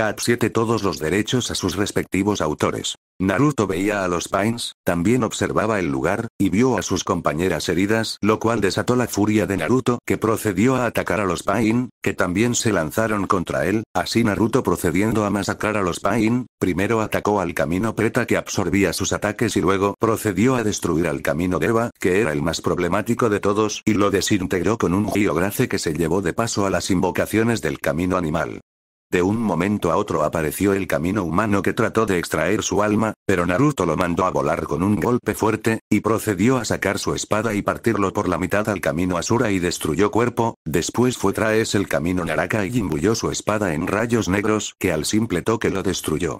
Cat 7 todos los derechos a sus respectivos autores. Naruto veía a los Pines, también observaba el lugar, y vio a sus compañeras heridas, lo cual desató la furia de Naruto, que procedió a atacar a los Pain, que también se lanzaron contra él, así Naruto procediendo a masacrar a los Pain, primero atacó al camino Preta que absorbía sus ataques y luego procedió a destruir al camino Deva, que era el más problemático de todos, y lo desintegró con un giograce que se llevó de paso a las invocaciones del camino animal. De un momento a otro apareció el camino humano que trató de extraer su alma, pero Naruto lo mandó a volar con un golpe fuerte, y procedió a sacar su espada y partirlo por la mitad al camino Asura y destruyó cuerpo, después fue traes el camino Naraka y imbuyó su espada en rayos negros que al simple toque lo destruyó.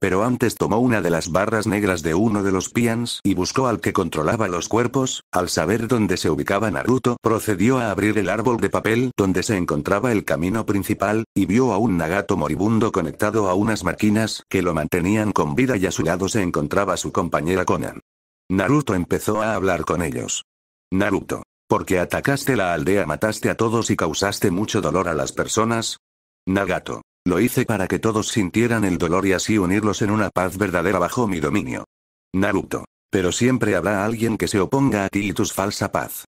Pero antes tomó una de las barras negras de uno de los pians y buscó al que controlaba los cuerpos, al saber dónde se ubicaba Naruto, procedió a abrir el árbol de papel donde se encontraba el camino principal, y vio a un Nagato moribundo conectado a unas máquinas que lo mantenían con vida y a su lado se encontraba su compañera Conan. Naruto empezó a hablar con ellos. Naruto. Porque atacaste la aldea, mataste a todos y causaste mucho dolor a las personas. Nagato. Lo hice para que todos sintieran el dolor y así unirlos en una paz verdadera bajo mi dominio. Naruto. Pero siempre habrá alguien que se oponga a ti y tu falsa paz.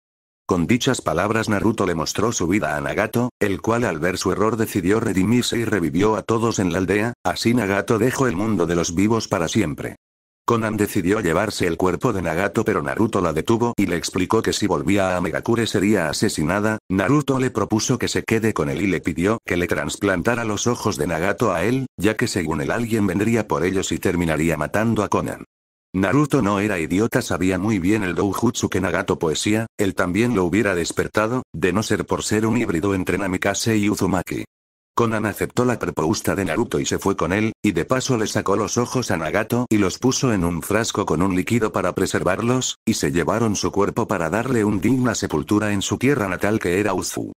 Con dichas palabras Naruto le mostró su vida a Nagato, el cual al ver su error decidió redimirse y revivió a todos en la aldea, así Nagato dejó el mundo de los vivos para siempre. Conan decidió llevarse el cuerpo de Nagato pero Naruto la detuvo y le explicó que si volvía a Megakure sería asesinada, Naruto le propuso que se quede con él y le pidió que le trasplantara los ojos de Nagato a él, ya que según él alguien vendría por ellos y terminaría matando a Conan. Naruto no era idiota, sabía muy bien el doujutsu que Nagato poesía, él también lo hubiera despertado, de no ser por ser un híbrido entre Namikaze y Uzumaki. Conan aceptó la propuesta de Naruto y se fue con él, y de paso le sacó los ojos a Nagato y los puso en un frasco con un líquido para preservarlos, y se llevaron su cuerpo para darle un digna sepultura en su tierra natal que era Uzu.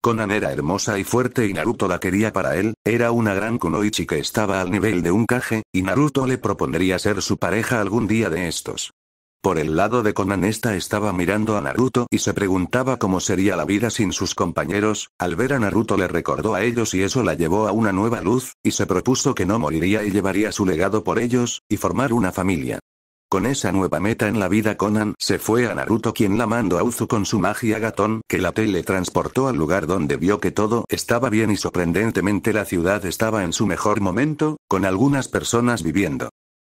Conan era hermosa y fuerte y Naruto la quería para él, era una gran kunoichi que estaba al nivel de un Kage, y Naruto le propondría ser su pareja algún día de estos. Por el lado de Conan esta estaba mirando a Naruto y se preguntaba cómo sería la vida sin sus compañeros, al ver a Naruto le recordó a ellos y eso la llevó a una nueva luz, y se propuso que no moriría y llevaría su legado por ellos, y formar una familia. Con esa nueva meta en la vida Conan se fue a Naruto quien la mandó a Uzu con su magia gatón que la teletransportó al lugar donde vio que todo estaba bien y sorprendentemente la ciudad estaba en su mejor momento, con algunas personas viviendo.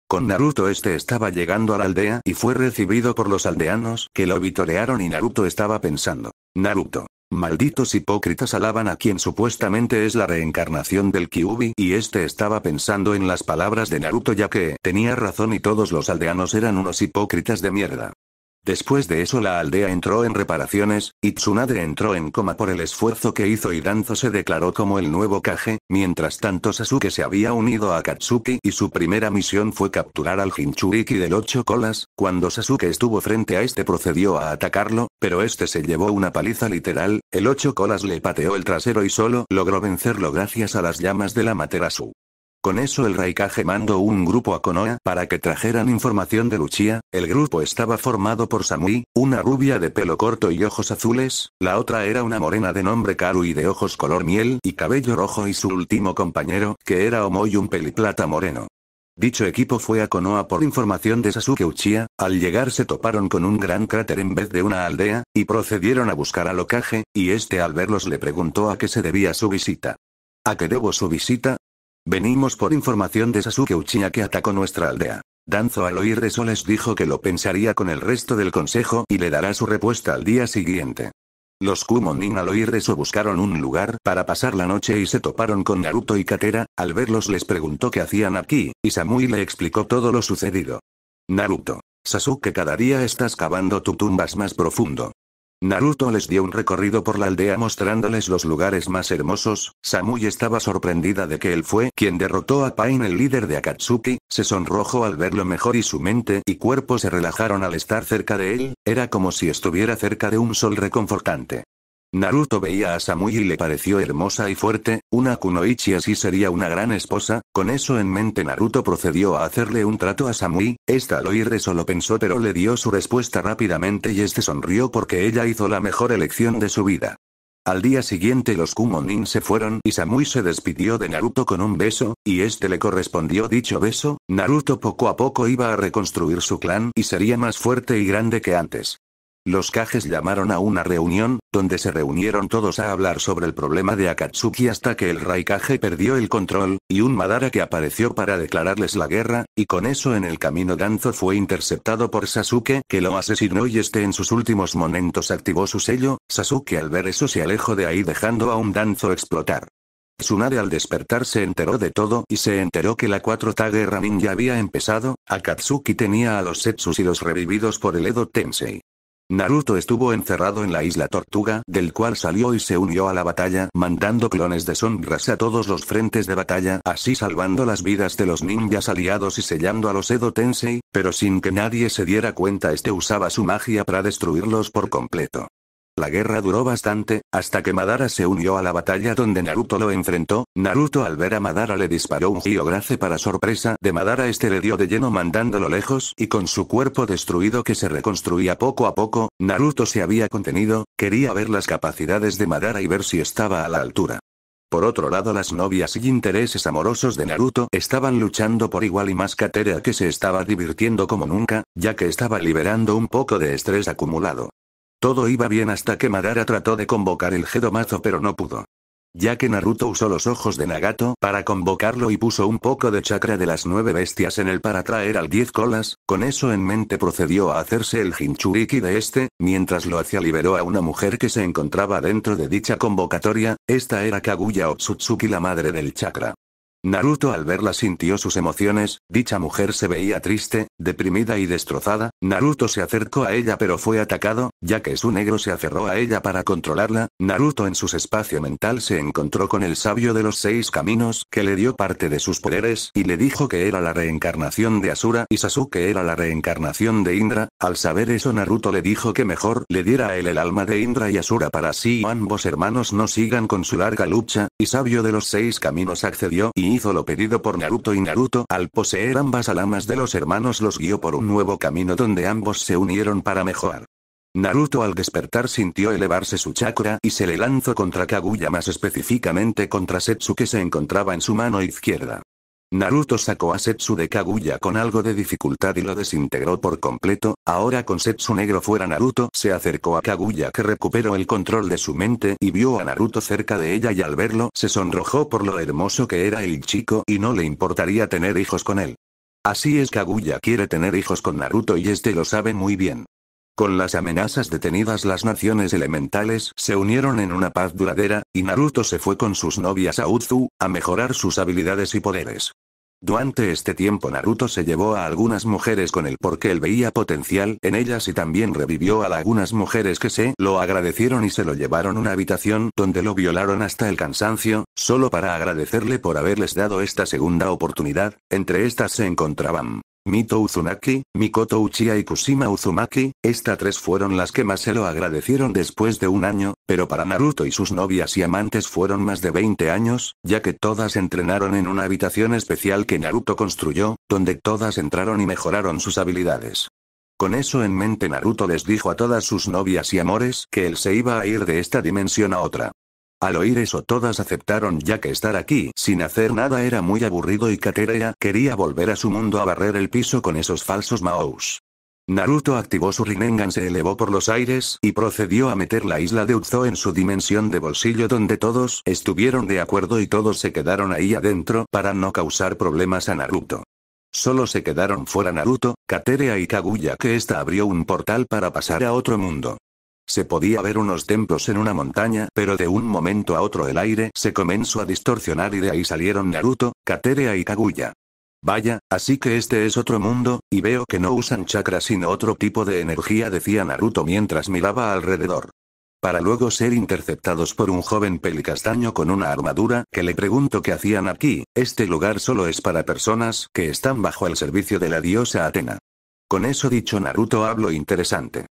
Con Naruto este estaba llegando a la aldea y fue recibido por los aldeanos que lo vitorearon y Naruto estaba pensando. Naruto. Malditos hipócritas alaban a quien supuestamente es la reencarnación del Kyubi y este estaba pensando en las palabras de Naruto ya que tenía razón y todos los aldeanos eran unos hipócritas de mierda. Después de eso la aldea entró en reparaciones, y Tsunade entró en coma por el esfuerzo que hizo y Danzo se declaró como el nuevo Kage, mientras tanto Sasuke se había unido a Katsuki y su primera misión fue capturar al Hinchuriki del ocho colas, cuando Sasuke estuvo frente a este procedió a atacarlo, pero este se llevó una paliza literal, el ocho colas le pateó el trasero y solo logró vencerlo gracias a las llamas de la Materasu. Con eso el Raikage mandó un grupo a Konoha para que trajeran información de Luchia, el grupo estaba formado por Samui, una rubia de pelo corto y ojos azules, la otra era una morena de nombre Karu y de ojos color miel y cabello rojo y su último compañero, que era Omoy un peliplata moreno. Dicho equipo fue a Konoha por información de Sasuke Uchiha, al llegar se toparon con un gran cráter en vez de una aldea, y procedieron a buscar a Lokage, y este al verlos le preguntó a qué se debía su visita. ¿A qué debo su visita? Venimos por información de Sasuke Uchiha que atacó nuestra aldea. Danzo al oír eso les dijo que lo pensaría con el resto del consejo y le dará su respuesta al día siguiente. Los Kumonin al oír eso buscaron un lugar para pasar la noche y se toparon con Naruto y Katera, al verlos les preguntó qué hacían aquí, y Samui le explicó todo lo sucedido. Naruto. Sasuke cada día estás cavando tu tumbas más profundo. Naruto les dio un recorrido por la aldea mostrándoles los lugares más hermosos, Samui estaba sorprendida de que él fue quien derrotó a Pain el líder de Akatsuki, se sonrojó al verlo mejor y su mente y cuerpo se relajaron al estar cerca de él, era como si estuviera cerca de un sol reconfortante. Naruto veía a Samui y le pareció hermosa y fuerte, una kunoichi así sería una gran esposa, con eso en mente Naruto procedió a hacerle un trato a Samui, esta al oír solo pensó pero le dio su respuesta rápidamente y este sonrió porque ella hizo la mejor elección de su vida. Al día siguiente los Kumonin se fueron y Samui se despidió de Naruto con un beso, y este le correspondió dicho beso, Naruto poco a poco iba a reconstruir su clan y sería más fuerte y grande que antes. Los cajes llamaron a una reunión, donde se reunieron todos a hablar sobre el problema de Akatsuki hasta que el Raikage perdió el control, y un Madara que apareció para declararles la guerra, y con eso en el camino Danzo fue interceptado por Sasuke que lo asesinó y este en sus últimos momentos activó su sello, Sasuke al ver eso se alejó de ahí dejando a un Danzo explotar. Tsunade al despertar se enteró de todo y se enteró que la 4 ta Guerra Ninja había empezado, Akatsuki tenía a los Setsus y los revividos por el Edo Tensei. Naruto estuvo encerrado en la isla Tortuga, del cual salió y se unió a la batalla, mandando clones de sombras a todos los frentes de batalla, así salvando las vidas de los ninjas aliados y sellando a los Edo Tensei, pero sin que nadie se diera cuenta este usaba su magia para destruirlos por completo. La guerra duró bastante, hasta que Madara se unió a la batalla donde Naruto lo enfrentó, Naruto al ver a Madara le disparó un grace para sorpresa de Madara este le dio de lleno mandándolo lejos y con su cuerpo destruido que se reconstruía poco a poco, Naruto se había contenido, quería ver las capacidades de Madara y ver si estaba a la altura. Por otro lado las novias y intereses amorosos de Naruto estaban luchando por igual y más Katera que se estaba divirtiendo como nunca, ya que estaba liberando un poco de estrés acumulado. Todo iba bien hasta que Madara trató de convocar el Gedomazo pero no pudo. Ya que Naruto usó los ojos de Nagato para convocarlo y puso un poco de chakra de las nueve bestias en él para traer al diez colas, con eso en mente procedió a hacerse el Hinchuriki de este, mientras lo hacía liberó a una mujer que se encontraba dentro de dicha convocatoria, esta era Kaguya Otsutsuki la madre del chakra. Naruto al verla sintió sus emociones, dicha mujer se veía triste, Deprimida y destrozada, Naruto se acercó a ella pero fue atacado, ya que su negro se aferró a ella para controlarla, Naruto en su espacio mental se encontró con el sabio de los seis caminos que le dio parte de sus poderes y le dijo que era la reencarnación de Asura y Sasuke era la reencarnación de Indra, al saber eso Naruto le dijo que mejor le diera a él el alma de Indra y Asura para así ambos hermanos no sigan con su larga lucha, y sabio de los seis caminos accedió y hizo lo pedido por Naruto y Naruto al poseer ambas alamas de los hermanos guió por un nuevo camino donde ambos se unieron para mejorar. Naruto al despertar sintió elevarse su chakra y se le lanzó contra Kaguya más específicamente contra Setsu que se encontraba en su mano izquierda. Naruto sacó a Setsu de Kaguya con algo de dificultad y lo desintegró por completo, ahora con Setsu negro fuera Naruto se acercó a Kaguya que recuperó el control de su mente y vio a Naruto cerca de ella y al verlo se sonrojó por lo hermoso que era el chico y no le importaría tener hijos con él. Así es Kaguya quiere tener hijos con Naruto y este lo sabe muy bien. Con las amenazas detenidas las naciones elementales se unieron en una paz duradera, y Naruto se fue con sus novias a Uzu, a mejorar sus habilidades y poderes. Durante este tiempo Naruto se llevó a algunas mujeres con él porque él veía potencial en ellas y también revivió a algunas mujeres que se lo agradecieron y se lo llevaron a una habitación donde lo violaron hasta el cansancio, solo para agradecerle por haberles dado esta segunda oportunidad, entre estas se encontraban Mito Uzunaki, Mikoto Uchiha y Kushima Uzumaki, estas tres fueron las que más se lo agradecieron después de un año, pero para Naruto y sus novias y amantes fueron más de 20 años, ya que todas entrenaron en una habitación especial que Naruto construyó, donde todas entraron y mejoraron sus habilidades. Con eso en mente Naruto les dijo a todas sus novias y amores que él se iba a ir de esta dimensión a otra. Al oír eso todas aceptaron ya que estar aquí sin hacer nada era muy aburrido y Katerea quería volver a su mundo a barrer el piso con esos falsos Maous. Naruto activó su Rinengan se elevó por los aires y procedió a meter la isla de Uzo en su dimensión de bolsillo donde todos estuvieron de acuerdo y todos se quedaron ahí adentro para no causar problemas a Naruto. Solo se quedaron fuera Naruto, Katerea y Kaguya que esta abrió un portal para pasar a otro mundo. Se podía ver unos templos en una montaña, pero de un momento a otro el aire se comenzó a distorsionar y de ahí salieron Naruto, Katerea y Kaguya. Vaya, así que este es otro mundo, y veo que no usan chakras sino otro tipo de energía, decía Naruto mientras miraba alrededor. Para luego ser interceptados por un joven pelicastaño con una armadura, que le pregunto qué hacían aquí, este lugar solo es para personas que están bajo el servicio de la diosa Atena. Con eso dicho Naruto hablo interesante.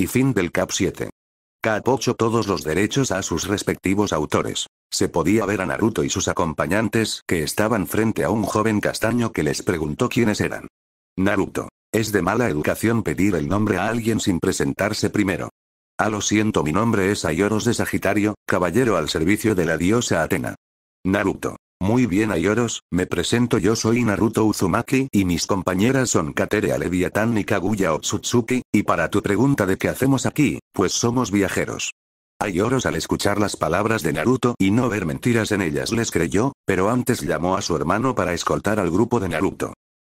Y fin del cap 7. Cap 8 Todos los derechos a sus respectivos autores. Se podía ver a Naruto y sus acompañantes que estaban frente a un joven castaño que les preguntó quiénes eran. Naruto. Es de mala educación pedir el nombre a alguien sin presentarse primero. A lo siento mi nombre es Ayoros de Sagitario, caballero al servicio de la diosa Atena. Naruto. Muy bien Ayoros, me presento yo soy Naruto Uzumaki y mis compañeras son Katere Leviatán y Kaguya Otsutsuki, y para tu pregunta de qué hacemos aquí, pues somos viajeros. Ayoros al escuchar las palabras de Naruto y no ver mentiras en ellas les creyó, pero antes llamó a su hermano para escoltar al grupo de Naruto.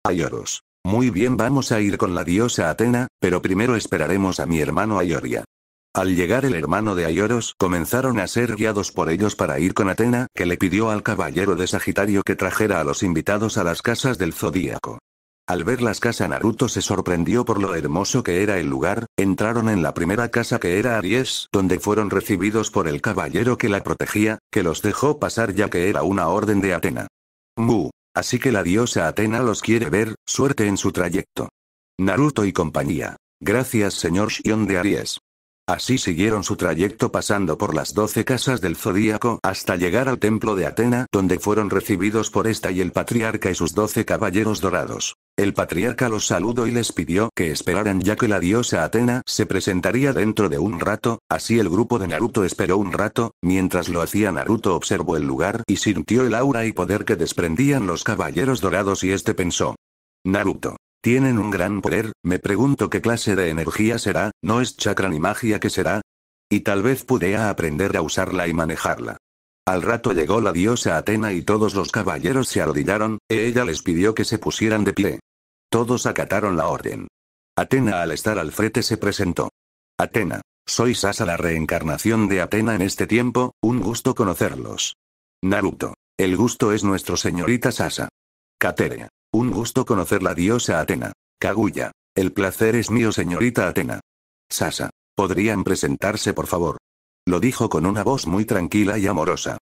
Ayoros. Muy bien vamos a ir con la diosa Atena, pero primero esperaremos a mi hermano Ayoria. Al llegar el hermano de Ayoros comenzaron a ser guiados por ellos para ir con Atena, que le pidió al caballero de Sagitario que trajera a los invitados a las casas del zodíaco. Al ver las casas Naruto se sorprendió por lo hermoso que era el lugar, entraron en la primera casa que era Aries, donde fueron recibidos por el caballero que la protegía, que los dejó pasar ya que era una orden de Atena. Mu. Así que la diosa Atena los quiere ver, suerte en su trayecto. Naruto y compañía. Gracias señor Shion de Aries. Así siguieron su trayecto pasando por las doce casas del zodíaco hasta llegar al templo de Atena, donde fueron recibidos por esta y el patriarca y sus doce caballeros dorados. El patriarca los saludó y les pidió que esperaran ya que la diosa Atena se presentaría dentro de un rato, así el grupo de Naruto esperó un rato, mientras lo hacía Naruto observó el lugar y sintió el aura y poder que desprendían los caballeros dorados y este pensó. Naruto. Tienen un gran poder, me pregunto qué clase de energía será, no es chakra ni magia que será. Y tal vez pude aprender a usarla y manejarla. Al rato llegó la diosa Atena y todos los caballeros se arrodillaron, e ella les pidió que se pusieran de pie. Todos acataron la orden. Atena al estar al frente se presentó. Atena. Soy Sasa la reencarnación de Atena en este tiempo, un gusto conocerlos. Naruto. El gusto es nuestro señorita Sasa. Katere. Un gusto conocer la diosa Atena. Kaguya. El placer es mío, señorita Atena. Sasa. ¿Podrían presentarse por favor? Lo dijo con una voz muy tranquila y amorosa.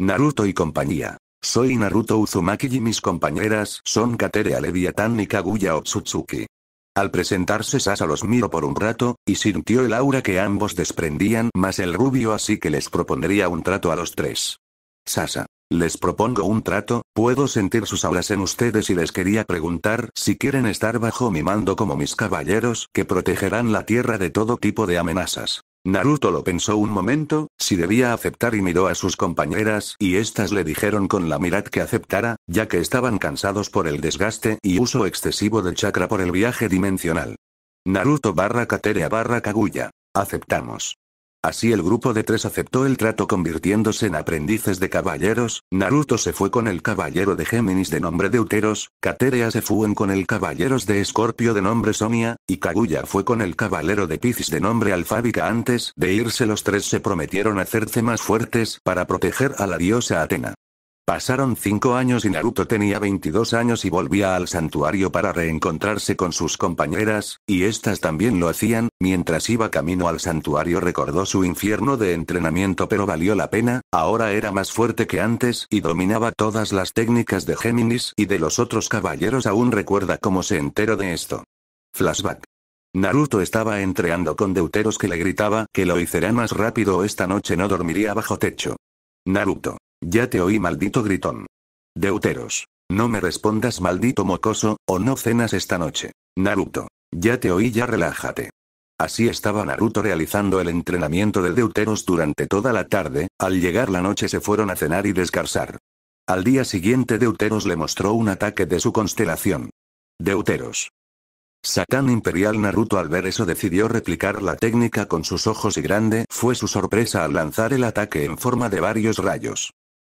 Naruto y compañía. Soy Naruto Uzumaki y mis compañeras son Katere Aleviatán y Kaguya Otsutsuki. Al presentarse Sasa los miró por un rato, y sintió el aura que ambos desprendían más el rubio así que les propondría un trato a los tres. Sasa. Les propongo un trato, puedo sentir sus aulas en ustedes y les quería preguntar si quieren estar bajo mi mando como mis caballeros que protegerán la tierra de todo tipo de amenazas. Naruto lo pensó un momento, si debía aceptar y miró a sus compañeras y éstas le dijeron con la mirada que aceptara, ya que estaban cansados por el desgaste y uso excesivo del chakra por el viaje dimensional. Naruto barra Kateria barra Kaguya. Aceptamos. Así el grupo de tres aceptó el trato convirtiéndose en aprendices de caballeros, Naruto se fue con el caballero de Géminis de nombre Deuteros, Katerea se fue con el caballeros de Escorpio de nombre Sonia, y Kaguya fue con el caballero de Piscis de nombre Alfábica antes de irse los tres se prometieron hacerse más fuertes para proteger a la diosa Atena. Pasaron cinco años y Naruto tenía 22 años y volvía al santuario para reencontrarse con sus compañeras, y éstas también lo hacían, mientras iba camino al santuario recordó su infierno de entrenamiento pero valió la pena, ahora era más fuerte que antes y dominaba todas las técnicas de Géminis y de los otros caballeros aún recuerda cómo se enteró de esto. Flashback. Naruto estaba entreando con Deuteros que le gritaba que lo hiciera más rápido o esta noche no dormiría bajo techo. Naruto. Ya te oí maldito gritón. Deuteros. No me respondas maldito mocoso, o no cenas esta noche. Naruto. Ya te oí ya relájate. Así estaba Naruto realizando el entrenamiento de Deuteros durante toda la tarde, al llegar la noche se fueron a cenar y descansar. Al día siguiente Deuteros le mostró un ataque de su constelación. Deuteros. Satán Imperial Naruto al ver eso decidió replicar la técnica con sus ojos y grande fue su sorpresa al lanzar el ataque en forma de varios rayos.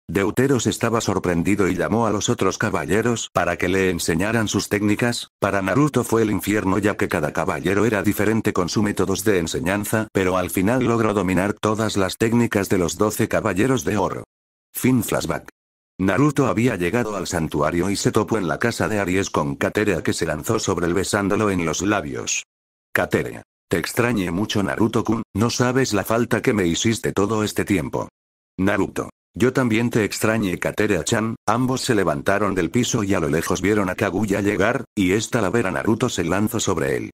Deuteros estaba sorprendido y llamó a los otros caballeros para que le enseñaran sus técnicas, para Naruto fue el infierno ya que cada caballero era diferente con sus métodos de enseñanza, pero al final logró dominar todas las técnicas de los doce caballeros de oro. Fin flashback. Naruto había llegado al santuario y se topó en la casa de Aries con Kateria que se lanzó sobre él besándolo en los labios. Kateria. Te extrañe mucho Naruto-kun, no sabes la falta que me hiciste todo este tiempo. Naruto. Yo también te extrañé katera chan ambos se levantaron del piso y a lo lejos vieron a Kaguya llegar, y esta la ver a Naruto se lanzó sobre él.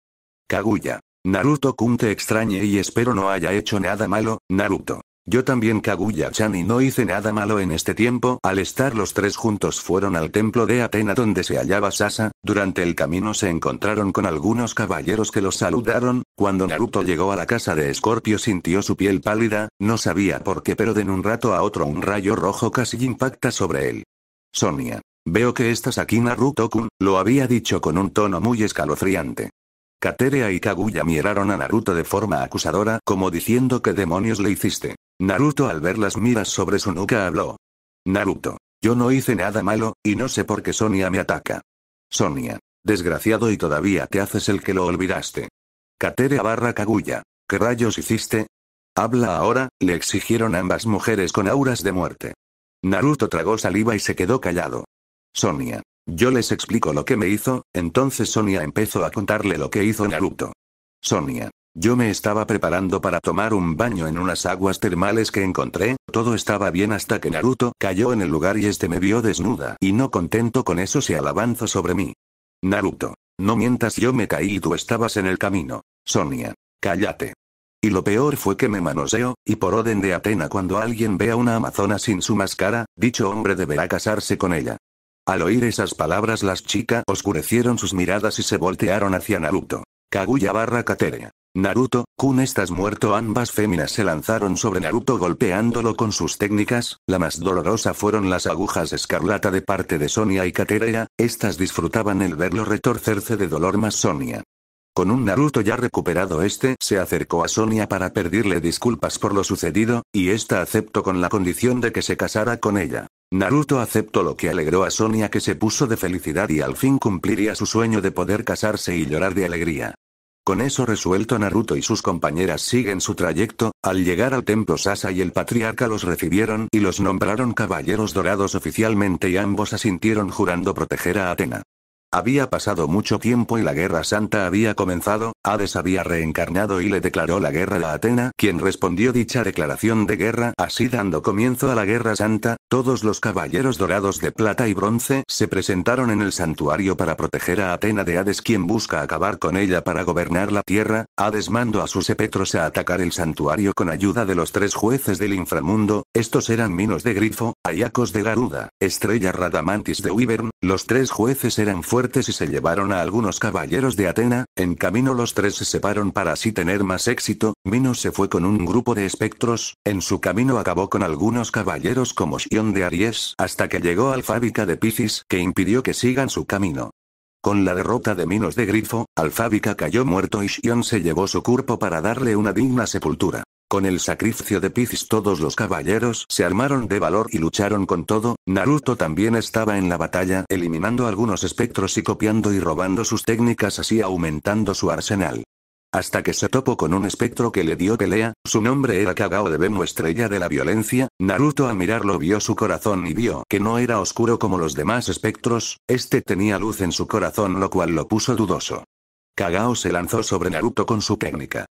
Kaguya. Naruto-kun te extrañé y espero no haya hecho nada malo, Naruto. Yo también Kaguya-chan y no hice nada malo en este tiempo. Al estar los tres juntos fueron al templo de Atena donde se hallaba Sasa, durante el camino se encontraron con algunos caballeros que los saludaron, cuando Naruto llegó a la casa de Scorpio sintió su piel pálida, no sabía por qué pero de un rato a otro un rayo rojo casi impacta sobre él. Sonia. Veo que estás aquí Naruto-kun, lo había dicho con un tono muy escalofriante. Katerea y Kaguya miraron a Naruto de forma acusadora como diciendo que demonios le hiciste. Naruto al ver las miras sobre su nuca habló. Naruto. Yo no hice nada malo, y no sé por qué Sonia me ataca. Sonia. Desgraciado y todavía te haces el que lo olvidaste. Katerea barra Kaguya. ¿Qué rayos hiciste? Habla ahora, le exigieron ambas mujeres con auras de muerte. Naruto tragó saliva y se quedó callado. Sonia. Yo les explico lo que me hizo, entonces Sonia empezó a contarle lo que hizo Naruto. Sonia. Yo me estaba preparando para tomar un baño en unas aguas termales que encontré, todo estaba bien hasta que Naruto cayó en el lugar y este me vio desnuda y no contento con eso se alabanzó sobre mí. Naruto. No mientas yo me caí y tú estabas en el camino. Sonia. Cállate. Y lo peor fue que me manoseó, y por orden de Atena cuando alguien ve a una amazona sin su máscara, dicho hombre deberá casarse con ella. Al oír esas palabras las chicas oscurecieron sus miradas y se voltearon hacia Naruto. Kaguya barra Kateria. Naruto, Kun estás muerto. Ambas féminas se lanzaron sobre Naruto golpeándolo con sus técnicas, la más dolorosa fueron las agujas escarlata de parte de Sonia y Kateria, estas disfrutaban el verlo retorcerse de dolor más Sonia. Con un Naruto ya recuperado este se acercó a Sonia para pedirle disculpas por lo sucedido, y esta aceptó con la condición de que se casara con ella. Naruto aceptó lo que alegró a Sonia que se puso de felicidad y al fin cumpliría su sueño de poder casarse y llorar de alegría. Con eso resuelto Naruto y sus compañeras siguen su trayecto, al llegar al templo Sasa y el patriarca los recibieron y los nombraron caballeros dorados oficialmente y ambos asintieron jurando proteger a Atena. Había pasado mucho tiempo y la Guerra Santa había comenzado, Hades había reencarnado y le declaró la guerra a Atena, quien respondió dicha declaración de guerra, así dando comienzo a la Guerra Santa, todos los caballeros dorados de plata y bronce se presentaron en el santuario para proteger a Atena de Hades quien busca acabar con ella para gobernar la tierra, Hades mandó a sus epetros a atacar el santuario con ayuda de los tres jueces del inframundo, estos eran Minos de Grifo, Ayacos de Garuda, Estrella Radamantis de Wyvern, los tres jueces eran y se llevaron a algunos caballeros de Atena, en camino los tres se separaron para así tener más éxito, Minos se fue con un grupo de espectros, en su camino acabó con algunos caballeros como Xion de Aries hasta que llegó al de Piscis que impidió que sigan su camino. Con la derrota de Minos de Grifo, Alfábica cayó muerto y Shion se llevó su cuerpo para darle una digna sepultura. Con el sacrificio de Piscis todos los caballeros se armaron de valor y lucharon con todo, Naruto también estaba en la batalla eliminando algunos espectros y copiando y robando sus técnicas así aumentando su arsenal. Hasta que se topó con un espectro que le dio pelea, su nombre era Kagao de Bemo Estrella de la Violencia, Naruto al mirarlo vio su corazón y vio que no era oscuro como los demás espectros, este tenía luz en su corazón lo cual lo puso dudoso. Kagao se lanzó sobre Naruto con su técnica.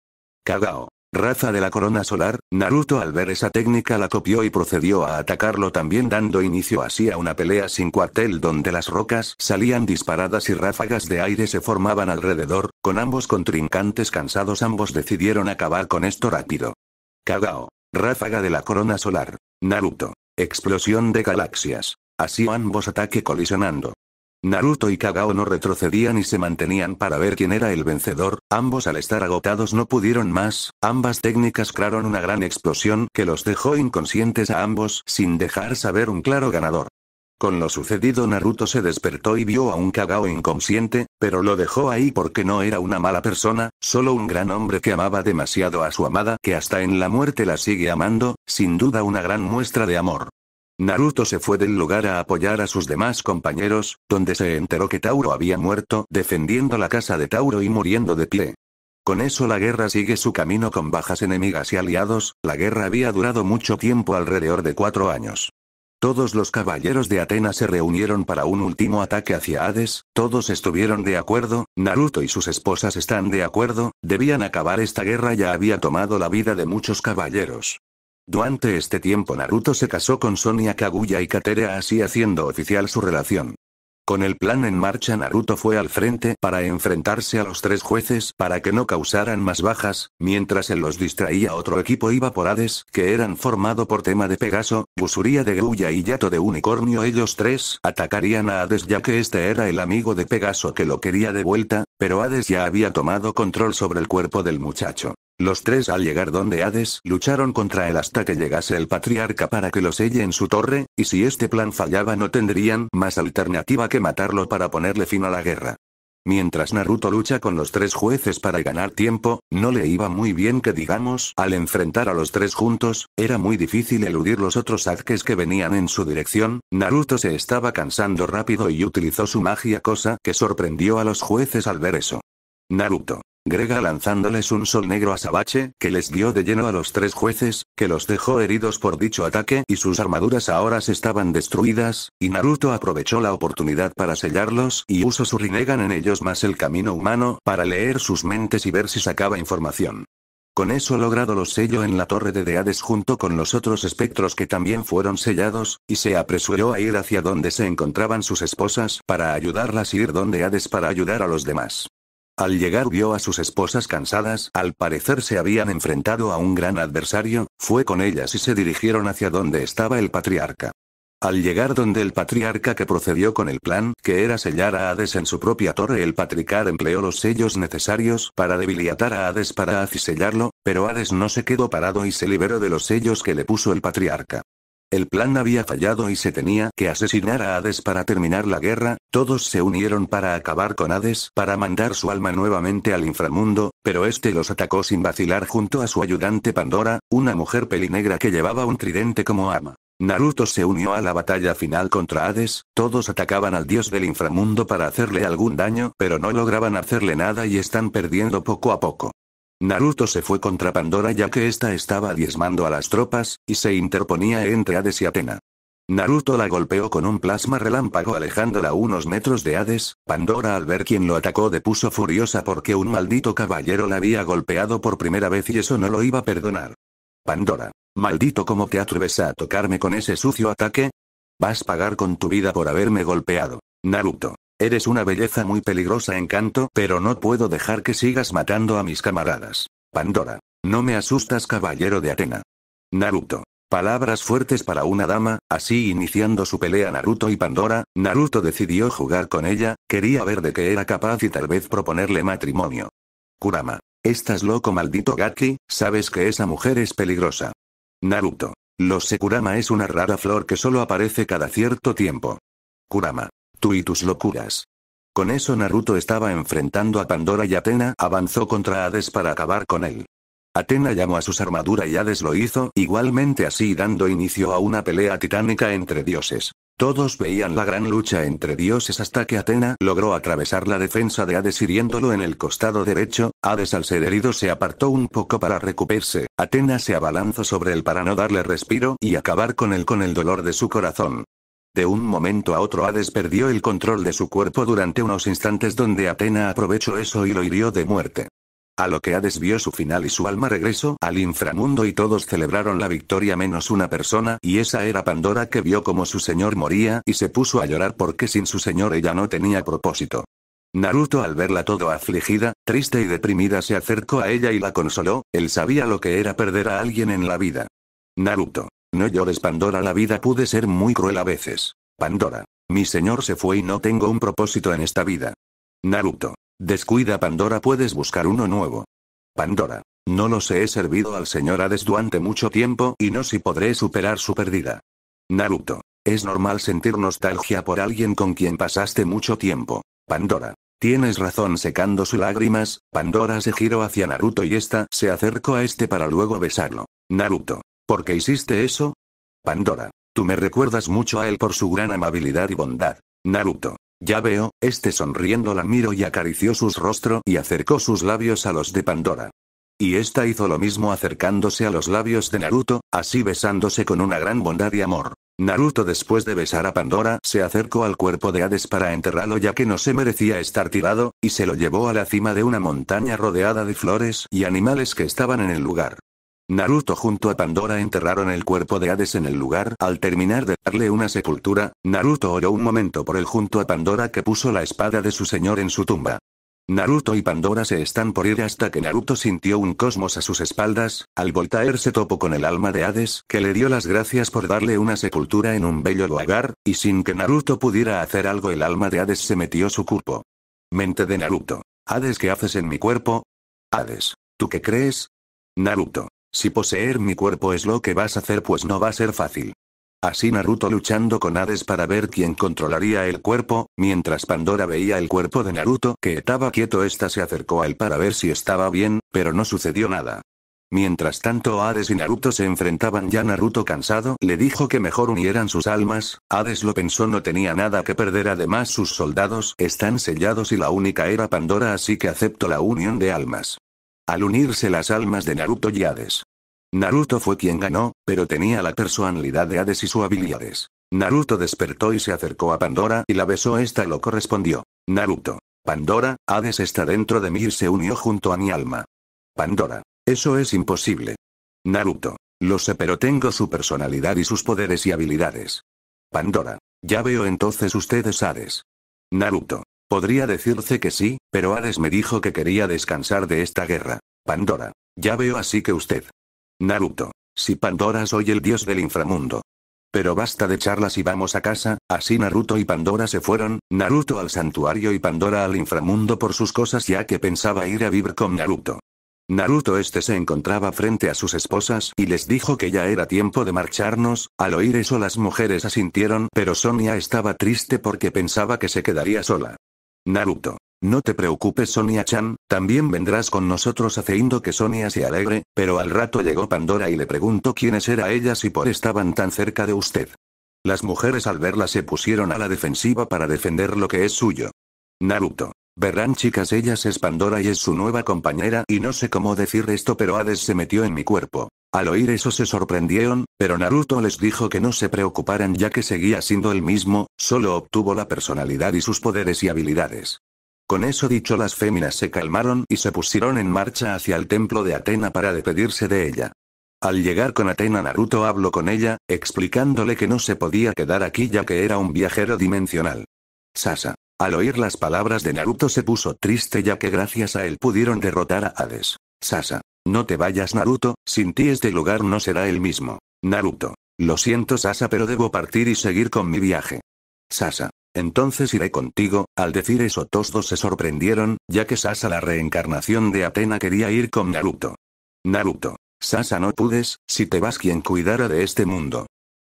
Kagao, Raza de la corona solar, Naruto al ver esa técnica la copió y procedió a atacarlo también dando inicio así a una pelea sin cuartel donde las rocas salían disparadas y ráfagas de aire se formaban alrededor, con ambos contrincantes cansados ambos decidieron acabar con esto rápido. Kagao. Ráfaga de la corona solar. Naruto. Explosión de galaxias. Así ambos ataque colisionando. Naruto y Kagao no retrocedían y se mantenían para ver quién era el vencedor, ambos al estar agotados no pudieron más, ambas técnicas crearon una gran explosión que los dejó inconscientes a ambos sin dejar saber un claro ganador. Con lo sucedido Naruto se despertó y vio a un Kagao inconsciente, pero lo dejó ahí porque no era una mala persona, solo un gran hombre que amaba demasiado a su amada que hasta en la muerte la sigue amando, sin duda una gran muestra de amor. Naruto se fue del lugar a apoyar a sus demás compañeros, donde se enteró que Tauro había muerto defendiendo la casa de Tauro y muriendo de pie. Con eso la guerra sigue su camino con bajas enemigas y aliados, la guerra había durado mucho tiempo alrededor de cuatro años. Todos los caballeros de Atenas se reunieron para un último ataque hacia Hades, todos estuvieron de acuerdo, Naruto y sus esposas están de acuerdo, debían acabar esta guerra ya había tomado la vida de muchos caballeros. Durante este tiempo Naruto se casó con Sonia Kaguya y katera así haciendo oficial su relación. Con el plan en marcha Naruto fue al frente para enfrentarse a los tres jueces para que no causaran más bajas, mientras él los distraía otro equipo iba por Hades, que eran formado por Tema de Pegaso, Busuría de Gruya y Yato de Unicornio ellos tres atacarían a Hades ya que este era el amigo de Pegaso que lo quería de vuelta, pero Hades ya había tomado control sobre el cuerpo del muchacho. Los tres al llegar donde Hades lucharon contra él hasta que llegase el patriarca para que los selle en su torre, y si este plan fallaba no tendrían más alternativa que matarlo para ponerle fin a la guerra. Mientras Naruto lucha con los tres jueces para ganar tiempo, no le iba muy bien que digamos, al enfrentar a los tres juntos, era muy difícil eludir los otros azques que venían en su dirección, Naruto se estaba cansando rápido y utilizó su magia cosa que sorprendió a los jueces al ver eso. Naruto. Grega lanzándoles un sol negro a Sabache, que les dio de lleno a los tres jueces, que los dejó heridos por dicho ataque y sus armaduras ahora se estaban destruidas, y Naruto aprovechó la oportunidad para sellarlos y usó su Rinnegan en ellos más el camino humano para leer sus mentes y ver si sacaba información. Con eso logrado los sello en la torre de Hades junto con los otros espectros que también fueron sellados, y se apresuró a ir hacia donde se encontraban sus esposas para ayudarlas y ir donde Hades para ayudar a los demás. Al llegar vio a sus esposas cansadas, al parecer se habían enfrentado a un gran adversario, fue con ellas y se dirigieron hacia donde estaba el patriarca. Al llegar donde el patriarca que procedió con el plan, que era sellar a Hades en su propia torre, el patriarca empleó los sellos necesarios para debilitar a Hades para sellarlo. pero Hades no se quedó parado y se liberó de los sellos que le puso el patriarca. El plan había fallado y se tenía que asesinar a Hades para terminar la guerra, todos se unieron para acabar con Hades para mandar su alma nuevamente al inframundo, pero este los atacó sin vacilar junto a su ayudante Pandora, una mujer pelinegra que llevaba un tridente como arma. Naruto se unió a la batalla final contra Hades, todos atacaban al dios del inframundo para hacerle algún daño, pero no lograban hacerle nada y están perdiendo poco a poco. Naruto se fue contra Pandora ya que ésta estaba diezmando a las tropas, y se interponía entre Hades y Atena. Naruto la golpeó con un plasma relámpago alejándola unos metros de Hades, Pandora al ver quién lo atacó depuso furiosa porque un maldito caballero la había golpeado por primera vez y eso no lo iba a perdonar. Pandora. Maldito como te atreves a tocarme con ese sucio ataque. Vas a pagar con tu vida por haberme golpeado, Naruto. Eres una belleza muy peligrosa, en canto, pero no puedo dejar que sigas matando a mis camaradas. Pandora. No me asustas, caballero de Atena. Naruto. Palabras fuertes para una dama, así iniciando su pelea Naruto y Pandora, Naruto decidió jugar con ella, quería ver de qué era capaz y tal vez proponerle matrimonio. Kurama. Estás loco maldito Gaki, sabes que esa mujer es peligrosa. Naruto. Lo sé Kurama es una rara flor que solo aparece cada cierto tiempo. Kurama y tus locuras. Con eso Naruto estaba enfrentando a Pandora y Atena avanzó contra Hades para acabar con él. Atena llamó a sus armadura y Hades lo hizo igualmente así dando inicio a una pelea titánica entre dioses. Todos veían la gran lucha entre dioses hasta que Atena logró atravesar la defensa de Hades hiriéndolo en el costado derecho, Hades al ser herido se apartó un poco para recuperarse, Atena se abalanzó sobre él para no darle respiro y acabar con él con el dolor de su corazón. De un momento a otro Hades perdió el control de su cuerpo durante unos instantes donde Atena aprovechó eso y lo hirió de muerte. A lo que Hades vio su final y su alma regresó al inframundo y todos celebraron la victoria menos una persona y esa era Pandora que vio como su señor moría y se puso a llorar porque sin su señor ella no tenía propósito. Naruto al verla todo afligida, triste y deprimida se acercó a ella y la consoló, él sabía lo que era perder a alguien en la vida. Naruto. No llores Pandora, la vida puede ser muy cruel a veces. Pandora. Mi señor se fue y no tengo un propósito en esta vida. Naruto. Descuida Pandora, puedes buscar uno nuevo. Pandora. No los he servido al señor Hades durante mucho tiempo y no si podré superar su pérdida. Naruto. Es normal sentir nostalgia por alguien con quien pasaste mucho tiempo. Pandora. Tienes razón secando sus lágrimas, Pandora se giró hacia Naruto y esta se acercó a este para luego besarlo. Naruto. ¿Por qué hiciste eso? Pandora. Tú me recuerdas mucho a él por su gran amabilidad y bondad. Naruto. Ya veo, este sonriendo la miro y acarició su rostro y acercó sus labios a los de Pandora. Y esta hizo lo mismo acercándose a los labios de Naruto, así besándose con una gran bondad y amor. Naruto después de besar a Pandora se acercó al cuerpo de Hades para enterrarlo ya que no se merecía estar tirado, y se lo llevó a la cima de una montaña rodeada de flores y animales que estaban en el lugar. Naruto junto a Pandora enterraron el cuerpo de Hades en el lugar. Al terminar de darle una sepultura, Naruto oró un momento por el junto a Pandora que puso la espada de su señor en su tumba. Naruto y Pandora se están por ir hasta que Naruto sintió un cosmos a sus espaldas, al voltaer se topó con el alma de Hades, que le dio las gracias por darle una sepultura en un bello lugar, y sin que Naruto pudiera hacer algo el alma de Hades se metió su cuerpo. Mente de Naruto. Hades ¿qué haces en mi cuerpo? Hades. ¿Tú qué crees? Naruto. Si poseer mi cuerpo es lo que vas a hacer pues no va a ser fácil. Así Naruto luchando con Hades para ver quién controlaría el cuerpo, mientras Pandora veía el cuerpo de Naruto que estaba quieto esta se acercó a él para ver si estaba bien, pero no sucedió nada. Mientras tanto Hades y Naruto se enfrentaban ya Naruto cansado le dijo que mejor unieran sus almas, Hades lo pensó no tenía nada que perder además sus soldados están sellados y la única era Pandora así que acepto la unión de almas al unirse las almas de Naruto y Hades. Naruto fue quien ganó, pero tenía la personalidad de Hades y sus habilidades. Naruto despertó y se acercó a Pandora y la besó. Esta lo correspondió. Naruto. Pandora, Hades está dentro de mí y se unió junto a mi alma. Pandora. Eso es imposible. Naruto. Lo sé pero tengo su personalidad y sus poderes y habilidades. Pandora. Ya veo entonces ustedes Hades. Naruto. Podría decirse que sí, pero Ares me dijo que quería descansar de esta guerra. Pandora. Ya veo así que usted. Naruto. Si Pandora soy el dios del inframundo. Pero basta de charlas y vamos a casa, así Naruto y Pandora se fueron, Naruto al santuario y Pandora al inframundo por sus cosas ya que pensaba ir a vivir con Naruto. Naruto este se encontraba frente a sus esposas y les dijo que ya era tiempo de marcharnos, al oír eso las mujeres asintieron pero Sonia estaba triste porque pensaba que se quedaría sola. Naruto. No te preocupes Sonia-chan, también vendrás con nosotros haciendo que Sonia se alegre, pero al rato llegó Pandora y le preguntó quiénes eran ellas y por estaban tan cerca de usted. Las mujeres al verla se pusieron a la defensiva para defender lo que es suyo. Naruto. Verán chicas ellas es Pandora y es su nueva compañera y no sé cómo decir esto pero Hades se metió en mi cuerpo. Al oír eso se sorprendieron, pero Naruto les dijo que no se preocuparan ya que seguía siendo el mismo, solo obtuvo la personalidad y sus poderes y habilidades. Con eso dicho las féminas se calmaron y se pusieron en marcha hacia el templo de Atena para despedirse de ella. Al llegar con Atena Naruto habló con ella, explicándole que no se podía quedar aquí ya que era un viajero dimensional. Sasa. Al oír las palabras de Naruto se puso triste ya que gracias a él pudieron derrotar a Hades. Sasa. No te vayas Naruto, sin ti este lugar no será el mismo. Naruto. Lo siento Sasa pero debo partir y seguir con mi viaje. Sasa. Entonces iré contigo, al decir eso todos dos se sorprendieron, ya que Sasa la reencarnación de Atena quería ir con Naruto. Naruto. Sasa no pudes, si te vas quien cuidara de este mundo.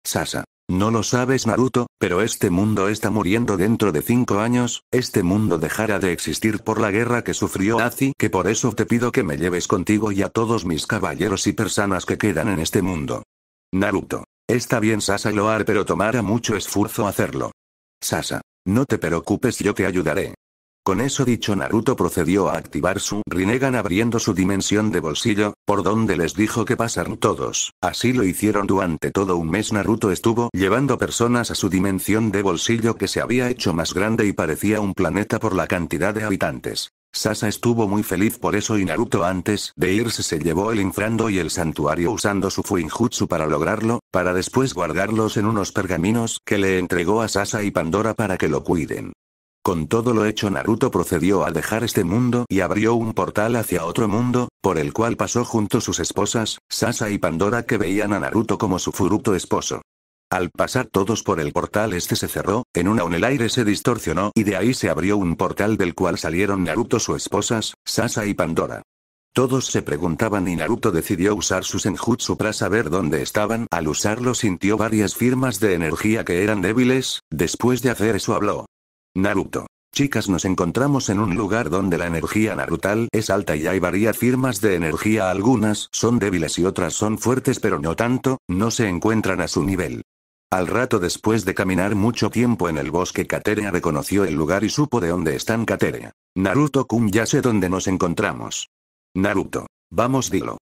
Sasa. No lo sabes Naruto, pero este mundo está muriendo dentro de 5 años, este mundo dejará de existir por la guerra que sufrió Azi que por eso te pido que me lleves contigo y a todos mis caballeros y personas que quedan en este mundo. Naruto. Está bien Sasa Loar pero tomará mucho esfuerzo hacerlo. Sasa. No te preocupes yo te ayudaré. Con eso dicho Naruto procedió a activar su Rinnegan abriendo su dimensión de bolsillo, por donde les dijo que pasaron todos. Así lo hicieron durante todo un mes Naruto estuvo llevando personas a su dimensión de bolsillo que se había hecho más grande y parecía un planeta por la cantidad de habitantes. Sasa estuvo muy feliz por eso y Naruto antes de irse se llevó el infrando y el santuario usando su Fuinjutsu para lograrlo, para después guardarlos en unos pergaminos que le entregó a Sasa y Pandora para que lo cuiden. Con todo lo hecho Naruto procedió a dejar este mundo y abrió un portal hacia otro mundo, por el cual pasó junto sus esposas, Sasa y Pandora que veían a Naruto como su furuto esposo. Al pasar todos por el portal este se cerró, en una en el aire se distorsionó y de ahí se abrió un portal del cual salieron Naruto su esposas, Sasa y Pandora. Todos se preguntaban y Naruto decidió usar su senjutsu para saber dónde estaban. Al usarlo sintió varias firmas de energía que eran débiles, después de hacer eso habló. Naruto. Chicas nos encontramos en un lugar donde la energía narutal es alta y hay varias firmas de energía algunas son débiles y otras son fuertes pero no tanto, no se encuentran a su nivel. Al rato después de caminar mucho tiempo en el bosque Kateria reconoció el lugar y supo de dónde están Kateria. Naruto-kun ya sé dónde nos encontramos. Naruto. Vamos dilo.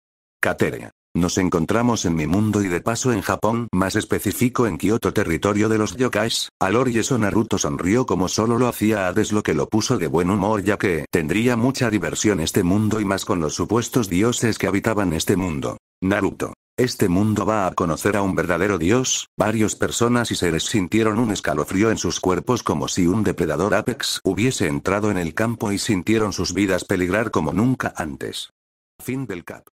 Kateria. Nos encontramos en mi mundo y de paso en Japón, más específico en Kioto territorio de los yokais, al eso Naruto sonrió como solo lo hacía Hades lo que lo puso de buen humor ya que tendría mucha diversión este mundo y más con los supuestos dioses que habitaban este mundo. Naruto. Este mundo va a conocer a un verdadero dios, varias personas y seres sintieron un escalofrío en sus cuerpos como si un depredador Apex hubiese entrado en el campo y sintieron sus vidas peligrar como nunca antes. Fin del cap.